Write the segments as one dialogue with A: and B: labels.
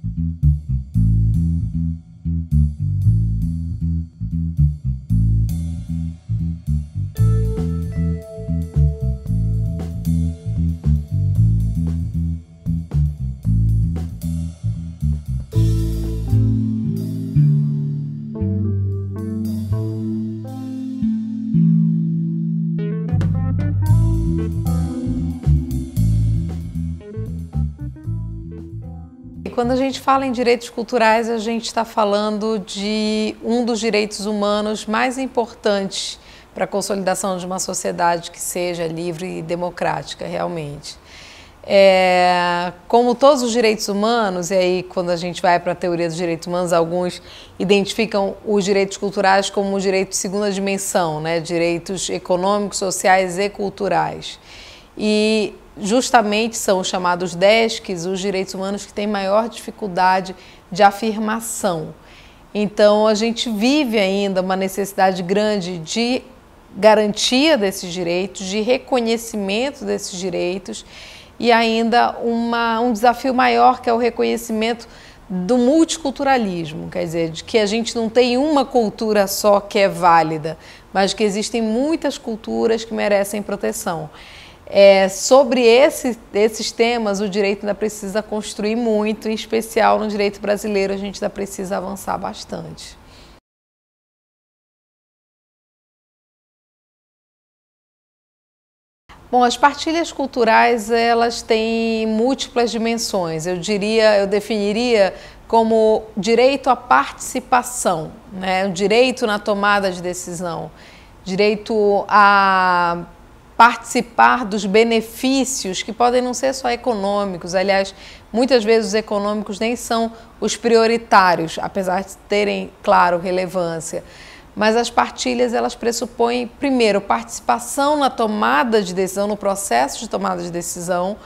A: thank you Quando a gente fala em direitos culturais, a gente está falando de um dos direitos humanos mais importantes para a consolidação de uma sociedade que seja livre e democrática, realmente. É, como todos os direitos humanos, e aí quando a gente vai para a teoria dos direitos humanos, alguns identificam os direitos culturais como um direito de segunda dimensão, né? direitos econômicos, sociais e culturais. E justamente são os chamados DESCs, os direitos humanos que têm maior dificuldade de afirmação. Então, a gente vive ainda uma necessidade grande de garantia desses direitos, de reconhecimento desses direitos e ainda uma, um desafio maior que é o reconhecimento do multiculturalismo, quer dizer, de que a gente não tem uma cultura só que é válida, mas que existem muitas culturas que merecem proteção. É, sobre esse, esses temas, o direito ainda precisa construir muito, em especial no direito brasileiro, a gente ainda precisa avançar bastante. Bom, as partilhas culturais, elas têm múltiplas dimensões. Eu diria, eu definiria como direito à participação, né? o direito na tomada de decisão, direito a participar dos benefícios que podem não ser só econômicos, aliás, muitas vezes os econômicos nem são os prioritários, apesar de terem, claro, relevância. Mas as partilhas, elas pressupõem, primeiro, participação na tomada de decisão, no processo de tomada de decisão,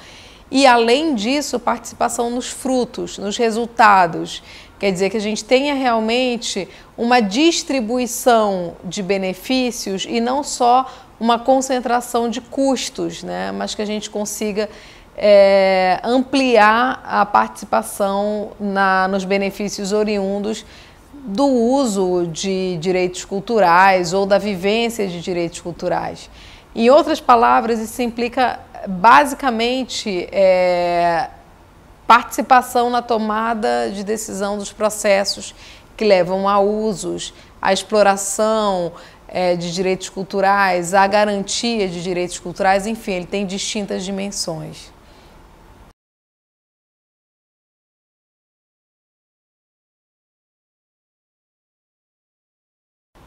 A: e, além disso, participação nos frutos, nos resultados. Quer dizer que a gente tenha realmente uma distribuição de benefícios e não só uma concentração de custos, né? mas que a gente consiga é, ampliar a participação na, nos benefícios oriundos do uso de direitos culturais ou da vivência de direitos culturais. Em outras palavras, isso implica basicamente, é, participação na tomada de decisão dos processos que levam a usos, a exploração é, de direitos culturais, a garantia de direitos culturais, enfim, ele tem distintas dimensões.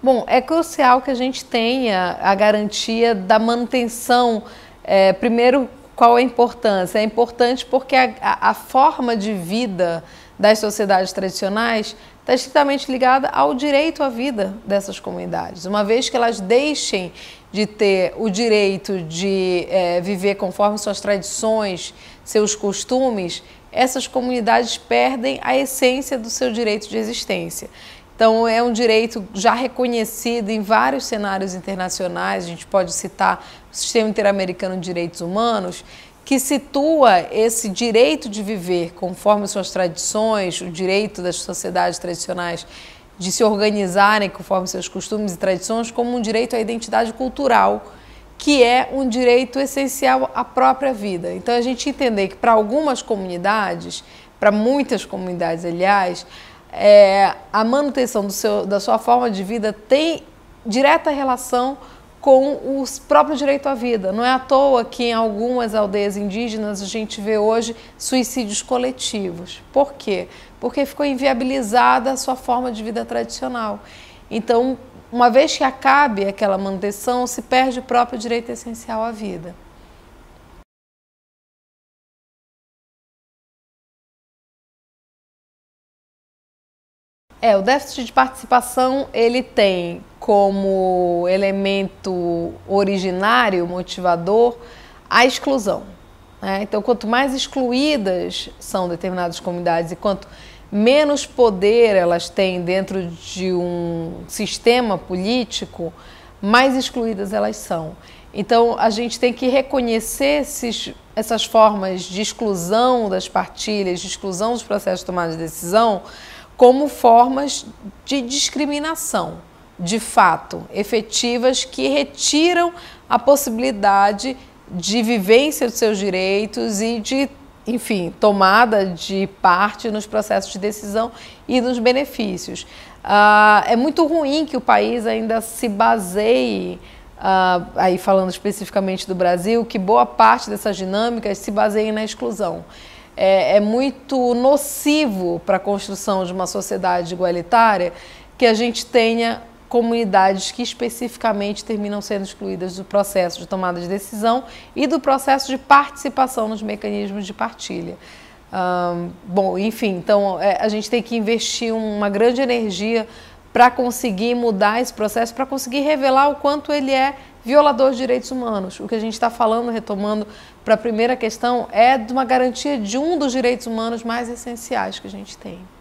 A: Bom, é crucial que a gente tenha a garantia da manutenção é, primeiro, qual a importância? É importante porque a, a forma de vida das sociedades tradicionais está estritamente ligada ao direito à vida dessas comunidades. Uma vez que elas deixem de ter o direito de é, viver conforme suas tradições, seus costumes, essas comunidades perdem a essência do seu direito de existência. Então, é um direito já reconhecido em vários cenários internacionais, a gente pode citar o Sistema Interamericano de Direitos Humanos, que situa esse direito de viver conforme suas tradições, o direito das sociedades tradicionais de se organizarem conforme seus costumes e tradições, como um direito à identidade cultural, que é um direito essencial à própria vida. Então, a gente entender que para algumas comunidades, para muitas comunidades, aliás, é, a manutenção do seu, da sua forma de vida tem direta relação com o próprio direito à vida. Não é à toa que em algumas aldeias indígenas a gente vê hoje suicídios coletivos. Por quê? Porque ficou inviabilizada a sua forma de vida tradicional. Então, uma vez que acabe aquela manutenção, se perde o próprio direito essencial à vida. É, o déficit de participação ele tem como elemento originário, motivador, a exclusão. Né? Então, quanto mais excluídas são determinadas comunidades e quanto menos poder elas têm dentro de um sistema político, mais excluídas elas são. Então, a gente tem que reconhecer esses, essas formas de exclusão das partilhas, de exclusão dos processos de tomada de decisão como formas de discriminação, de fato, efetivas que retiram a possibilidade de vivência dos seus direitos e de, enfim, tomada de parte nos processos de decisão e nos benefícios. Uh, é muito ruim que o país ainda se baseie Uh, aí falando especificamente do Brasil, que boa parte dessas dinâmicas se baseiem na exclusão é, é muito nocivo para a construção de uma sociedade igualitária que a gente tenha comunidades que especificamente terminam sendo excluídas do processo de tomada de decisão e do processo de participação nos mecanismos de partilha. Hum, bom, enfim, então é, a gente tem que investir uma grande energia para conseguir mudar esse processo, para conseguir revelar o quanto ele é violador de direitos humanos. O que a gente está falando, retomando para a primeira questão, é de uma garantia de um dos direitos humanos mais essenciais que a gente tem.